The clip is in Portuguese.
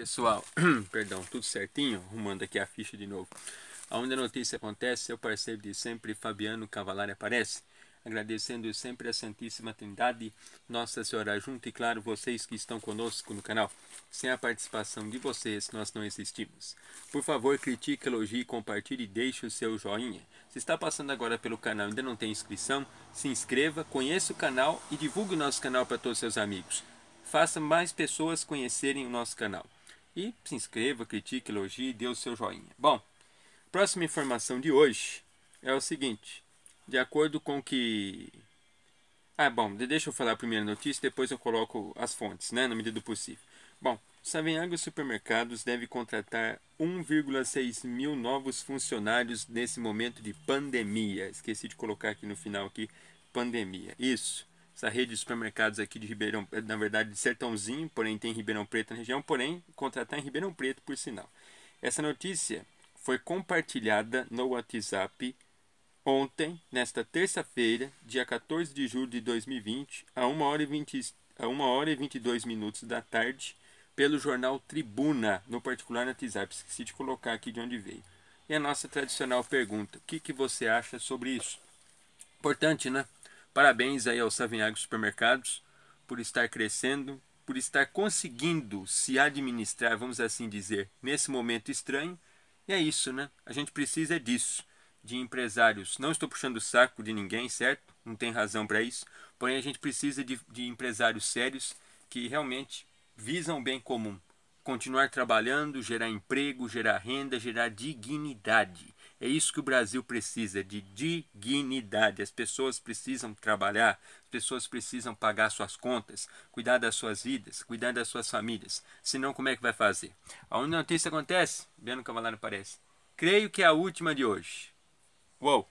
Pessoal, perdão, tudo certinho? Arrumando aqui a ficha de novo. Aonde a notícia acontece, seu parceiro de sempre, Fabiano Cavalari, aparece. Agradecendo sempre a Santíssima Trindade, Nossa Senhora junto e, claro, vocês que estão conosco no canal. Sem a participação de vocês, nós não existimos. Por favor, critique, elogie, compartilhe e deixe o seu joinha. Se está passando agora pelo canal e ainda não tem inscrição, se inscreva, conheça o canal e divulgue o nosso canal para todos seus amigos. Faça mais pessoas conhecerem o nosso canal. E se inscreva, critique, elogie, dê o seu joinha. Bom, próxima informação de hoje é o seguinte. De acordo com que... Ah, bom, deixa eu falar a primeira notícia, depois eu coloco as fontes, né, na medida do possível. Bom, Savenhago Supermercados deve contratar 1,6 mil novos funcionários nesse momento de pandemia. Esqueci de colocar aqui no final aqui, pandemia. Isso essa rede de supermercados aqui de Ribeirão, eh, na verdade de Sertãozinho, porém tem Ribeirão Preto na região, porém contratar em Ribeirão Preto, por sinal. Essa notícia foi compartilhada no WhatsApp ontem, nesta terça-feira, dia 14 de julho de 2020, a 1 hora e a 1 hora e 22 minutos da tarde, pelo jornal Tribuna, no particular no WhatsApp, esqueci de colocar aqui de onde veio. E a nossa tradicional pergunta: o que, que você acha sobre isso? Importante, né? Parabéns aí ao Savinhago Supermercados por estar crescendo, por estar conseguindo se administrar, vamos assim dizer, nesse momento estranho. E é isso, né? A gente precisa disso, de empresários. Não estou puxando o saco de ninguém, certo? Não tem razão para isso. Porém, a gente precisa de, de empresários sérios que realmente visam o bem comum. Continuar trabalhando, gerar emprego, gerar renda, gerar dignidade. É isso que o Brasil precisa de dignidade. As pessoas precisam trabalhar, as pessoas precisam pagar suas contas, cuidar das suas vidas, cuidar das suas famílias. Senão, como é que vai fazer? A única notícia acontece, Biano Cavalano aparece. Creio que é a última de hoje. Uou!